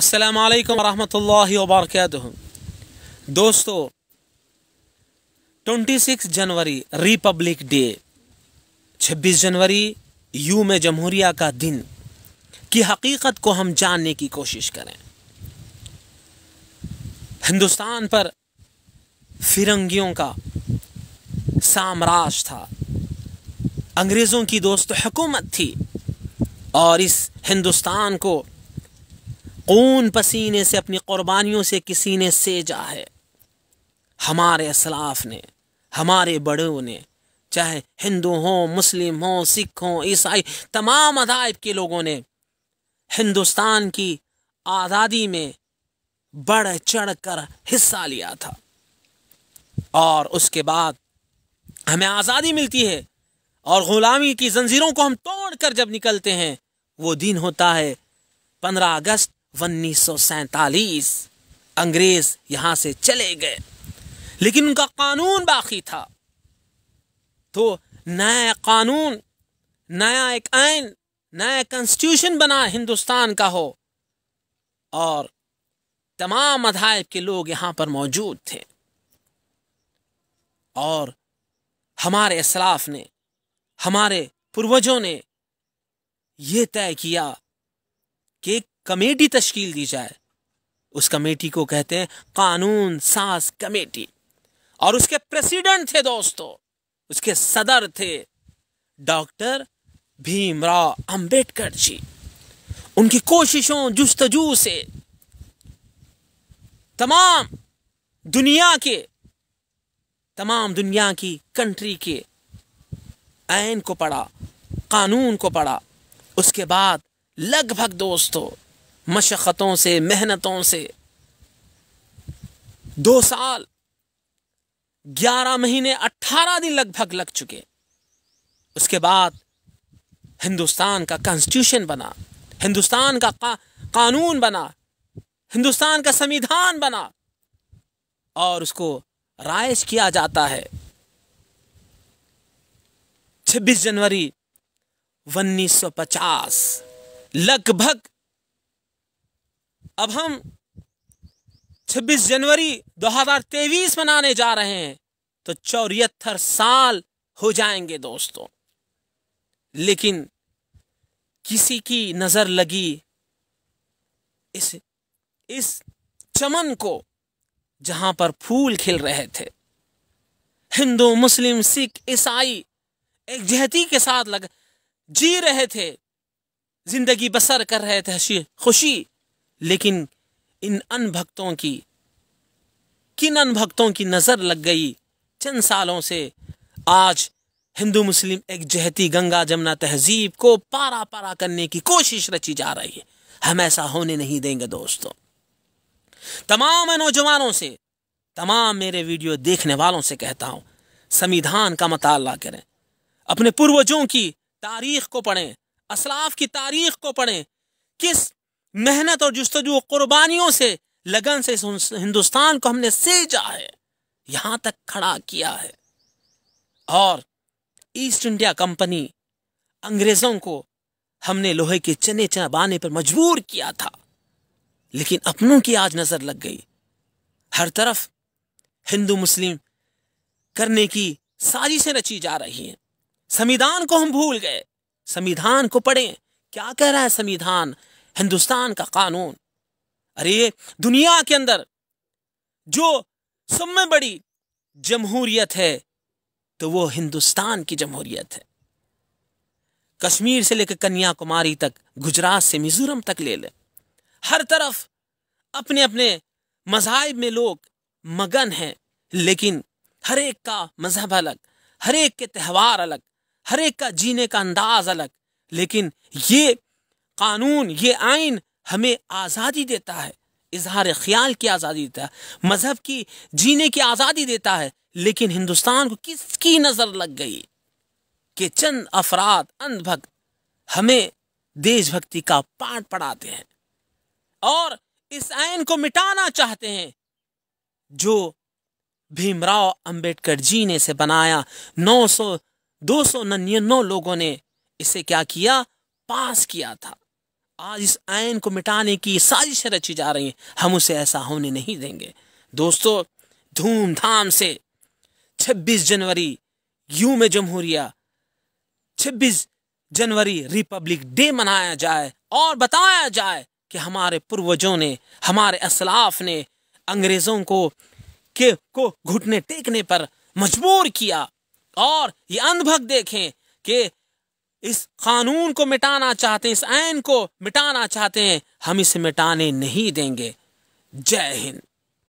अस्सलाम वालेकुम रहमतुल्लाहि व बरकातुहू दोस्तों 26 जनवरी रिपब्लिक डे 26 जनवरी यू में जमहूरिया का दिन की हकीकत को हम जानने की कोशिश करें हिंदुस्तान पर फिरंगियों का साम्राज्य था अंग्रेज़ों की दोस्त हुकूमत थी और इस हिंदुस्तान को खून पसीने से अपनी क़ुरबानियों से किसी ने सेजा है हमारे असलाफ ने हमारे बड़ों ने चाहे हिंदू हों मुस्लिम हों सिख हों ईसाई तमाम अदायब के लोगों ने हिंदुस्तान की आज़ादी में बढ़ चढ़ कर हिस्सा लिया था और उसके बाद हमें आज़ादी मिलती है और ग़ुलामी की जंजीरों को हम तोड़ कर जब निकलते हैं वो दिन होता है पंद्रह अगस्त उन्नीस अंग्रेज यहां से चले गए लेकिन उनका कानून बाकी था तो नया कानून नया एक आइन नया कंस्टिट्यूशन बना हिंदुस्तान का हो और तमाम मधाइब के लोग यहां पर मौजूद थे और हमारे असलाफ ने हमारे पूर्वजों ने यह तय किया कि एक कमेटी तश्कील दी जाए उस कमेटी को कहते हैं कानून सास कमेटी और उसके प्रेसिडेंट थे दोस्तों उसके सदर थे डॉक्टर भीमराव अंबेडकर जी उनकी कोशिशों जुस्तजू से तमाम दुनिया के तमाम दुनिया की कंट्री के आयन को पढ़ा कानून को पढ़ा उसके बाद लगभग दोस्तों मशक्क़तों से मेहनतों से दो साल ग्यारह महीने अट्ठारह दिन लगभग लग चुके उसके बाद हिंदुस्तान का कॉन्स्टिट्यूशन बना हिंदुस्तान का, का कानून बना हिंदुस्तान का संविधान बना और उसको राइज किया जाता है 26 जनवरी 1950 लगभग अब हम 26 जनवरी 2023 मनाने जा रहे हैं तो चौहत्तर साल हो जाएंगे दोस्तों लेकिन किसी की नज़र लगी इस इस चमन को जहां पर फूल खिल रहे थे हिंदू मुस्लिम सिख ईसाई एक जहती के साथ लग जी रहे थे जिंदगी बसर कर रहे थे खुशी लेकिन इन अनभक्तों की किन अनभक्तों की नज़र लग गई चंद सालों से आज हिंदू मुस्लिम एक जहती गंगा जमुना तहजीब को पारा पारा करने की कोशिश रची जा रही है हम ऐसा होने नहीं देंगे दोस्तों तमाम नौजवानों से तमाम मेरे वीडियो देखने वालों से कहता हूं संविधान का मताल करें अपने पूर्वजों की तारीख को पढ़ें असलाफ की तारीख को पढ़ें किस मेहनत और जस्तजू कुर्बानियों से लगन से हिंदुस्तान को हमने सेजा है यहां तक खड़ा किया है और ईस्ट इंडिया कंपनी अंग्रेज़ों को हमने लोहे के चने चबाने पर मजबूर किया था लेकिन अपनों की आज नज़र लग गई हर तरफ हिंदू मुस्लिम करने की साजिशें रची जा रही हैं संविधान को हम भूल गए संविधान को पढ़ें क्या कह रहा है संविधान हिंदुस्तान का कानून अरे दुनिया के अंदर जो सब में बड़ी जमहूरियत है तो वो हिंदुस्तान की जमहूरियत है कश्मीर से लेकर कन्याकुमारी तक गुजरात से मिजोरम तक ले ले हर तरफ अपने अपने मजाहब में लोग मगन हैं लेकिन हर एक का मजहब अलग हर एक के त्यौहार अलग हर एक का जीने का अंदाज अलग लेकिन ये कानून ये आइन हमें आज़ादी देता है इजहार ख्याल की आज़ादी देता है मज़हब की जीने की आज़ादी देता है लेकिन हिंदुस्तान को किसकी नज़र लग गई कि चंद अफराद अंधभक्त हमें देशभक्ति का पाठ पढ़ाते हैं और इस आयन को मिटाना चाहते हैं जो भीमराव अंबेडकर जी ने से बनाया 900 दो सौ लोगों ने इसे क्या किया पास किया था आज इस आयन को मिटाने की साजिशें रची जा रही हैं हम उसे ऐसा होने नहीं देंगे दोस्तों धूमधाम से 26 जनवरी यू में जमहूरिया 26 जनवरी रिपब्लिक डे मनाया जाए और बताया जाए कि हमारे पूर्वजों ने हमारे असलाफ ने अंग्रेज़ों को के को घुटने टेकने पर मजबूर किया और ये अंधभक्त देखें कि इस कानून को मिटाना चाहते हैं इस ऐन को मिटाना चाहते हैं हम इसे मिटाने नहीं देंगे जय हिंद